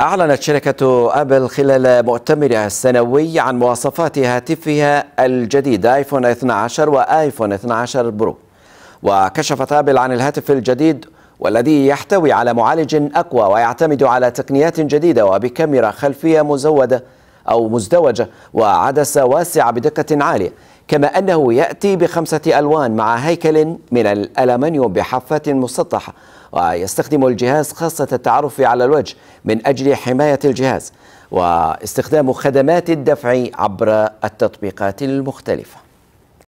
أعلنت شركة أبل خلال مؤتمرها السنوي عن مواصفات هاتفها الجديد آيفون 12 وآيفون 12 برو وكشفت أبل عن الهاتف الجديد والذي يحتوي على معالج أقوى ويعتمد على تقنيات جديدة وبكاميرا خلفية مزودة أو مزدوجة وعدسة واسعة بدقة عالية كما أنه يأتي بخمسة ألوان مع هيكل من الألمنيوم بحافات مسطحة ويستخدم الجهاز خاصة التعرف على الوجه من أجل حماية الجهاز واستخدام خدمات الدفع عبر التطبيقات المختلفه